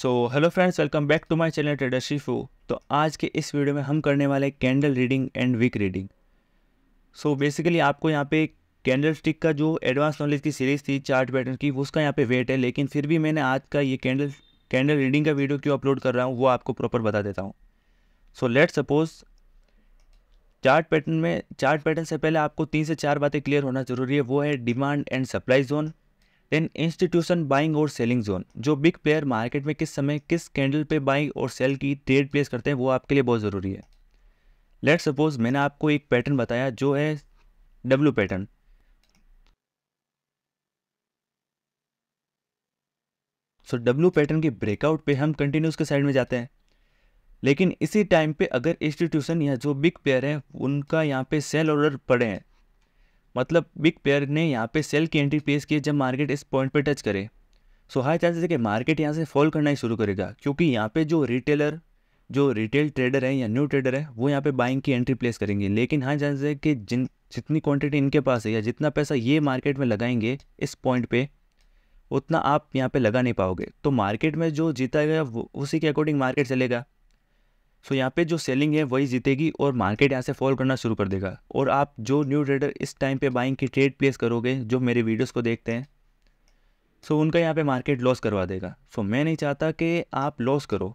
so hello friends welcome back to my channel trader शिफो तो आज के इस वीडियो में हम करने वाले candle reading and wick reading so basically आपको यहाँ पे कैंडल स्टिक का जो एडवांस नॉलेज की सीरीज़ थी चार्ट पैटर्न की उसका यहाँ पे वेट है लेकिन फिर भी मैंने आज का ये कैंडल कैंडल रीडिंग का वीडियो क्यों अपलोड कर रहा हूँ वो आपको प्रॉपर बता देता हूँ so let suppose chart pattern में चार्ट पैटर्न से पहले आपको तीन से चार बातें क्लियर होना जरूरी है वो है demand and supply zone then institution buying और सेलिंग जोन जो बिग प्लेयर मार्केट में किस समय किस कैंडल पे बाइंग और सेल की ट्रेड प्लेस करते हैं वो आपके लिए बहुत ज़रूरी है लेट सपोज मैंने आपको एक पैटर्न बताया जो है W pattern so W pattern के ब्रेकआउट पे हम कंटिन्यूस के साइड में जाते हैं लेकिन इसी टाइम पे अगर इंस्टीट्यूशन या जो बिग प्लेयर हैं उनका यहाँ पे सेल ऑर्डर पड़े हैं मतलब बिग पेयर ने यहाँ पे सेल की एंट्री प्लेस की जब मार्केट इस पॉइंट पे टच करे सो हाई चांसेस है कि मार्केट यहाँ से फॉल करना ही शुरू करेगा क्योंकि यहाँ पे जो रिटेलर जो रिटेल ट्रेडर है या न्यू ट्रेडर है वो यहाँ पे बाइंग की एंट्री प्लेस करेंगे लेकिन हाई चांसेस है कि जिन जितनी क्वान्टिटी इनके पास है या जितना पैसा ये मार्केट में लगाएंगे इस पॉइंट पर उतना आप यहाँ पर लगा नहीं पाओगे तो मार्केट में जो जीता गया वो उसी के अकॉर्डिंग मार्केट चलेगा सो यहाँ पे जो सेलिंग है वही जीतेगी और मार्केट यहाँ से फॉल करना शुरू कर देगा और आप जो न्यू ट्रेडर इस टाइम पे बाइंग की ट्रेड प्लेस करोगे जो मेरे वीडियोस को देखते हैं सो उनका यहाँ पे मार्केट लॉस करवा देगा सो मैं नहीं चाहता कि आप लॉस करो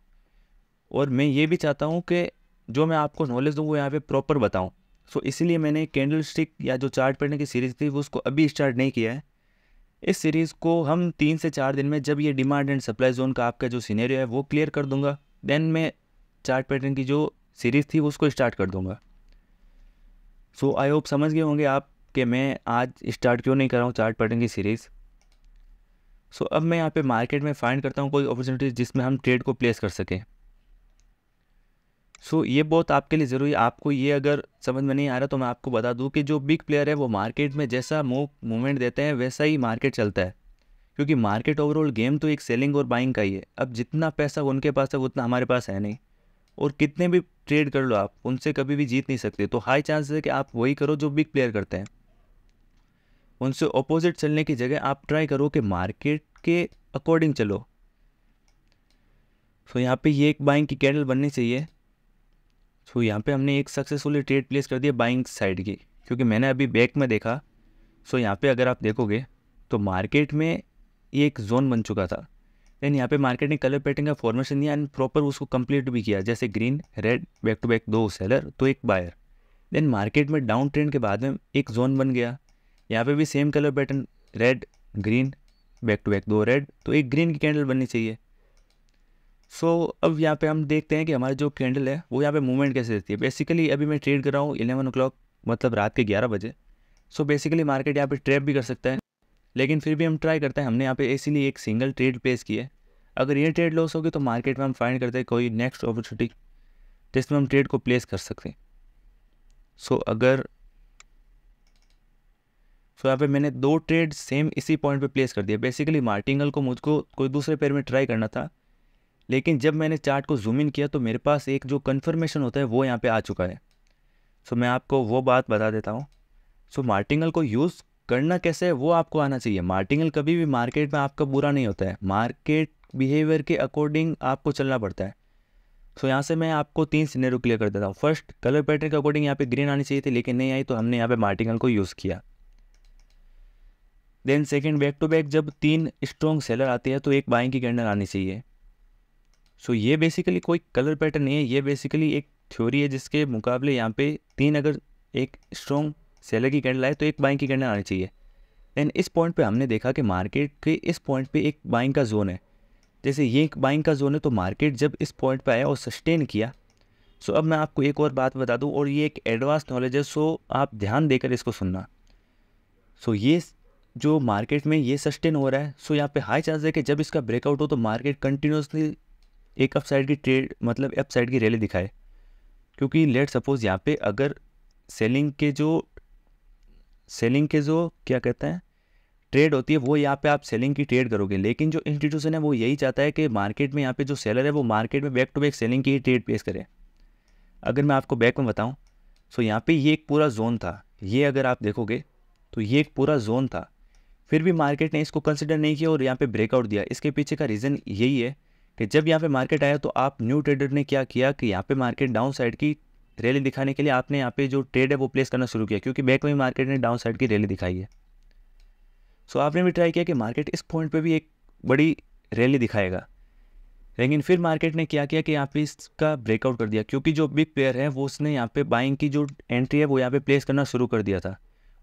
और मैं ये भी चाहता हूँ कि जो मैं आपको नॉलेज दूँ वो यहाँ पर प्रॉपर बताऊँ सो इसीलिए मैंने कैंडल स्टिक या जो चार्ट पढ़ने की सीरीज़ थी वो उसको अभी स्टार्ट नहीं किया है इस सीरीज़ को हम तीन से चार दिन में जब ये डिमांड एंड सप्लाई जोन का आपका जो सीनेरियो है वो क्लियर कर दूंगा देन मैं चार्ट पैटर्न की जो सीरीज़ थी उसको स्टार्ट कर दूंगा सो आई होप समझ गए होंगे आप कि मैं आज स्टार्ट क्यों नहीं कर रहा हूँ चार्ट पैटर्न की सीरीज़ सो so, अब मैं यहाँ पे मार्केट में फाइंड करता हूँ कोई अपॉर्चुनिटी जिसमें हम ट्रेड को प्लेस कर सकें सो so, ये बहुत आपके लिए ज़रूरी आपको ये अगर समझ में नहीं आ रहा तो मैं आपको बता दूँ कि जो बिग प्लेयर है वो मार्केट में जैसा मूव मूवमेंट देते हैं वैसा ही मार्केट चलता है क्योंकि मार्केट ओवरऑल गेम तो एक सेलिंग और बाइंग का ही है अब जितना पैसा उनके पास है उतना हमारे पास है नहीं और कितने भी ट्रेड कर लो आप उनसे कभी भी जीत नहीं सकते तो हाई चांसेस है कि आप वही करो जो बिग प्लेयर करते हैं उनसे ऑपोजिट चलने की जगह आप ट्राई करो कि मार्केट के अकॉर्डिंग चलो सो यहाँ पे ये एक बाइंग की कैंडल बननी चाहिए सो यहाँ पे हमने एक सक्सेसफुली ट्रेड प्लेस कर दिया बाइंग साइड की क्योंकि मैंने अभी बैक में देखा सो यहाँ पे अगर आप देखोगे तो मार्केट में ये एक जोन बन चुका था देन यहाँ पे ने कलर पैटर्न का फॉर्मेशन दिया एंड प्रॉपर उसको कंप्लीट भी किया जैसे green red back to back दो सेलर तो एक बायर देन मार्केट में डाउन ट्रेंड के बाद में एक जोन बन गया यहाँ पे भी same colour pattern red green back to back दो रेड तो एक ग्रीन की कैंडल बननी चाहिए सो so, अब यहाँ पे हम देखते हैं कि हमारे जो कैंडल है वो यहाँ पे मूवमेंट कैसे देती है बेसिकली अभी मैं ट्रेड कर रहा हूँ इलेवन ओ मतलब रात के ग्यारह बजे सो बेसिकली मार्केट यहाँ पे ट्रैप भी कर सकता है लेकिन फिर भी हम ट्राई करते हैं हमने यहाँ पे इसीलिए एक सिंगल ट्रेड प्लेस की है अगर ये ट्रेड लॉस होगी तो मार्केट में हम फाइंड करते हैं कोई नेक्स्ट अपॉर्चुनिटी जिसमें हम ट्रेड को प्लेस कर सकते हैं सो so, अगर सो so, यहाँ पे मैंने दो ट्रेड सेम इसी पॉइंट पे प्लेस कर दिया बेसिकली मार्टिंगल को मुझको कोई दूसरे पेयर में ट्राई करना था लेकिन जब मैंने चार्ट को जूम इन किया तो मेरे पास एक जो कन्फर्मेशन होता है वो यहाँ पर आ चुका है सो so, मैं आपको वो बात बता देता हूँ सो so, मार्टिंगल को यूज़ करना कैसे है वो आपको आना चाहिए मार्टिंगल कभी भी मार्केट में आपका बुरा नहीं होता है मार्केट बिहेवियर के अकॉर्डिंग आपको चलना पड़ता है सो so, यहाँ से मैं आपको तीन सिनेरियो क्लियर कर देता हूँ फर्स्ट कलर पैटर्न के अकॉर्डिंग यहाँ पे ग्रीन आनी चाहिए थी लेकिन नहीं आई तो हमने यहाँ पे मार्टिंगल को यूज़ किया then second back to back जब तीन स्ट्रॉन्ग सेलर आते हैं तो एक बाइंग की कैंडल आनी चाहिए सो so, ये बेसिकली कोई कलर पैटर्न नहीं है ये बेसिकली एक थ्योरी है जिसके मुकाबले यहाँ पे तीन अगर एक स्ट्रॉन्ग सेलर की कैंडल आए तो एक बाइंग की कैंडल आनी चाहिए एंड इस पॉइंट पे हमने देखा कि मार्केट के इस पॉइंट पे एक बाइंग का जोन है जैसे ये एक बाइंग का जोन है तो मार्केट जब इस पॉइंट पे आया और सस्टेन किया सो अब मैं आपको एक और बात बता दूँ और ये एक एडवांस नॉलेज है सो आप ध्यान देकर इसको सुनना सो ये जो मार्केट में ये सस्टेन हो रहा है सो यहाँ पे हाई चांस है कि जब इसका ब्रेकआउट हो तो मार्केट कंटिन्यूसली एक अप साइड की ट्रेड मतलब अप साइड की रैली दिखाए क्योंकि लेट सपोज़ यहाँ पे अगर सेलिंग के जो सेलिंग के जो क्या कहते हैं ट्रेड होती है वो यहाँ पे आप सेलिंग की ट्रेड करोगे लेकिन जो इंस्टीट्यूशन है वो यही चाहता है कि मार्केट में यहाँ पे जो सेलर है वो मार्केट में बैक टू बैक सेलिंग की ट्रेड पेश करे अगर मैं आपको बैक में बताऊँ सो यहाँ पे ये एक पूरा जोन था ये अगर आप देखोगे तो ये एक पूरा जोन था फिर भी मार्केट ने इसको कंसिडर नहीं किया और यहाँ पर ब्रेकआउट दिया इसके पीछे का रीज़न यही है कि जब यहाँ पर मार्केट आया तो आप न्यू ट्रेडर ने क्या किया कि यहाँ पर मार्केट डाउन साइड की रैली दिखाने के लिए आपने यहाँ पे जो ट्रेड है वो प्लेस करना शुरू किया क्योंकि बैक में मार्केट ने डाउन साइड की रैली दिखाई है सो आपने भी ट्राई किया कि मार्केट इस पॉइंट पर भी एक बड़ी रैली दिखाएगा लेकिन फिर मार्केट ने क्या किया कि यहाँ पे इसका ब्रेकआउट कर दिया क्योंकि जो बिग प्लेयर है वो उसने यहाँ पे बाइंग की जो एंट्री है वो यहाँ पे प्लेस करना शुरू कर दिया था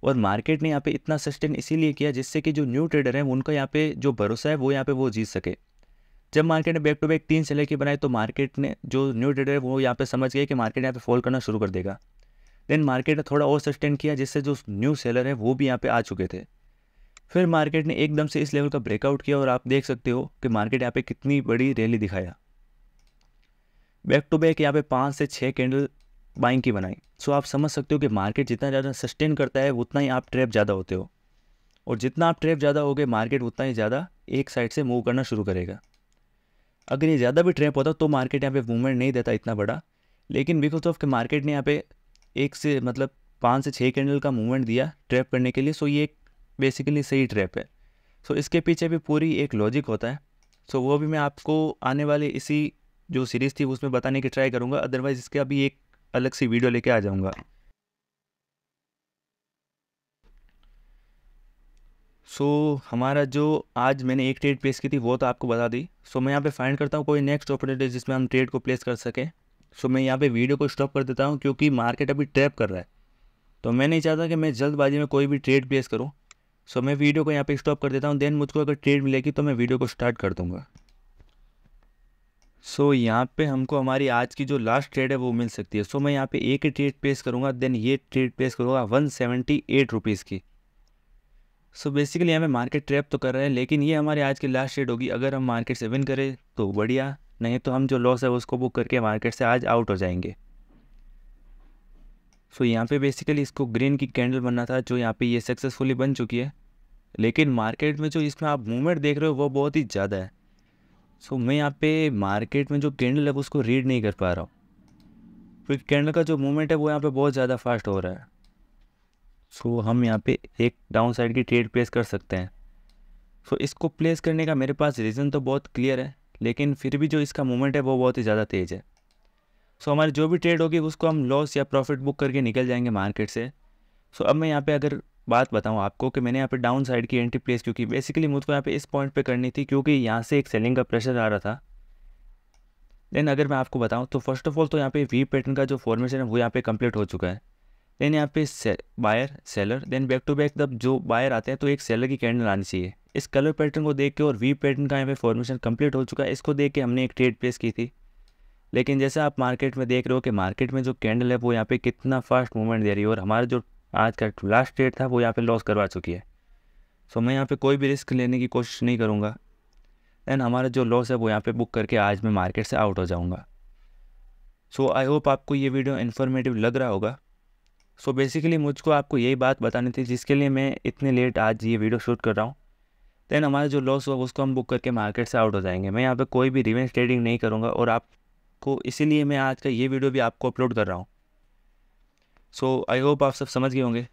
और मार्केट ने यहाँ पे इतना सस्टेन इसीलिए किया जिससे कि जो न्यू ट्रेडर हैं उनका यहाँ पे जो भरोसा है वो यहाँ पे वो जीत सके जब मार्केट ने बैक टू बैक तीन सेलर की बनाई तो मार्केट ने जो न्यू ट्रेडर है वो यहाँ पे समझ गए कि मार्केट यहाँ पे फॉल करना शुरू कर देगा देन मार्केट ने थोड़ा और सस्टेन किया जिससे जो न्यू सेलर है वो भी यहाँ पे आ चुके थे फिर मार्केट ने एकदम से इस लेवल का ब्रेकआउट किया और आप देख सकते हो कि मार्केट यहाँ पे कितनी बड़ी रैली दिखाया बैक टू बैक यहाँ पे पाँच से छः कैंडल बाइंग की बनाई सो आप समझ सकते हो कि मार्केट जितना ज़्यादा सस्टेन करता है उतना ही आप ट्रैप ज़्यादा होते हो और जितना आप ट्रैप ज़्यादा हो गए मार्केट उतना ही ज़्यादा एक साइड से मूव करना शुरू करेगा अगर ये ज़्यादा भी ट्रैप होता तो मार्केट यहाँ पे मूवमेंट नहीं देता इतना बड़ा लेकिन बिकॉज ऑफ के मार्केट ने यहाँ पे एक से मतलब पाँच से छः कैंडल का मूवमेंट दिया ट्रैप करने के लिए सो ये एक बेसिकली सही ट्रैप है सो इसके पीछे भी पूरी एक लॉजिक होता है सो वो भी मैं आपको आने वाले इसी जो सीरीज़ थी उसमें बताने की ट्राई करूँगा अदरवाइज़ इसके अभी एक अलग सी वीडियो लेके आ जाऊँगा सो so, हमारा जो आज मैंने एक ट्रेड प्लेस की थी वो तो आपको बता दी सो so, मैं यहाँ पे फाइंड करता हूँ कोई नेक्स्ट अपॉर्चुनिटी जिसमें हम ट्रेड को प्लेस कर सकें सो so, मैं यहाँ पे वीडियो को स्टॉप कर देता हूँ क्योंकि मार्केट अभी ट्रैप कर रहा है तो मैं नहीं चाहता कि मैं जल्दबाजी में कोई भी ट्रेड प्लेस करूँ सो so, मैं वीडियो को यहाँ पर स्टॉप कर देता हूँ देन मुझको अगर ट्रेड मिलेगी तो मैं वीडियो को स्टार्ट कर दूँगा सो so, यहाँ पर हमको हमारी आज की जो लास्ट ट्रेड है वो मिल सकती है सो so, मैं यहाँ पर एक ही ट्रेड प्लेस करूँगा देन ये ट्रेड प्लेस करूँगा वन सेवेंटी एट रुपीज़ की सो बेसिकली यहाँ पे मार्केट ट्रैप तो कर रहे हैं लेकिन ये हमारे आज की लास्ट ट्रेड होगी अगर हम मार्केट से विन करें तो बढ़िया नहीं तो हम जो लॉस है उसको बुक करके मार्केट से आज आउट हो जाएंगे सो यहाँ पे बेसिकली इसको ग्रीन की कैंडल बनना था जो यहाँ पे ये सक्सेसफुली बन चुकी है लेकिन मार्केट में जो इसमें आप मूवमेंट देख रहे हो वो बहुत ही ज़्यादा है सो मैं यहाँ पे मार्केट में जो कैंडल है उसको रीड नहीं कर पा रहा हूँ क्योंकि कैंडल का जो मूवमेंट है वो यहाँ पे बहुत ज़्यादा फास्ट हो रहा है सो so, हम यहाँ पे एक डाउन साइड की ट्रेड प्लेस कर सकते हैं सो so, इसको प्लेस करने का मेरे पास रीज़न तो बहुत क्लियर है लेकिन फिर भी जो इसका मूवमेंट है वो बहुत ही ज़्यादा तेज़ है सो so, हमारी जो भी ट्रेड होगी उसको हम लॉस या प्रॉफिट बुक करके निकल जाएंगे मार्केट से सो so, अब मैं यहाँ पे अगर बात बताऊँ आपको कि मैंने यहाँ पे डाउन साइड की एंट्री प्लेस क्योंकि बेसिकली मुझको यहाँ पे इस पॉइंट पे करनी थी क्योंकि यहाँ से एक सेलिंग का प्रेशर आ रहा था देन अगर मैं आपको बताऊँ तो फर्स्ट ऑफ ऑल तो यहाँ पे वी पैटर्न का जो फॉर्मेशन है वो यहाँ पे कंप्लीट हो चुका है देन यहाँ पे से, buyer seller then back to back जब जो बायर आते हैं तो एक सेलर की कैंडल आनी चाहिए इस कलर पैटर्न को देख के और वी पैटर्न का यहाँ पे फॉर्मेशन कंप्लीट हो चुका है इसको देख के हमने एक ट्रेड प्लेस की थी लेकिन जैसे आप मार्केट में देख रहे हो कि मार्केट में जो कैंडल है वो यहाँ पे कितना फास्ट मूवमेंट दे रही है और हमारा जो आज का लास्ट ट्रेड था वो यहाँ पे लॉस करवा चुकी है सो मैं यहाँ पे कोई भी रिस्क लेने की कोशिश नहीं करूँगा एंड हमारा जो लॉस है वो यहाँ पे बुक करके आज मैं मार्केट से आउट हो जाऊँगा सो आई होप आपको ये वीडियो इन्फॉर्मेटिव लग रहा होगा सो बेसिकली मुझको आपको यही बात बतानी थी जिसके लिए मैं इतने लेट आज ये वीडियो शूट कर रहा हूँ देन हमारा जो लॉस होगा उसको हम बुक करके मार्केट से आउट हो जाएंगे मैं यहाँ पे कोई भी रिवेंज ट्रेडिंग नहीं करूँगा और आपको इसीलिए मैं आज का ये वीडियो भी आपको अपलोड कर रहा हूँ सो आई होप आप सब समझ गए होंगे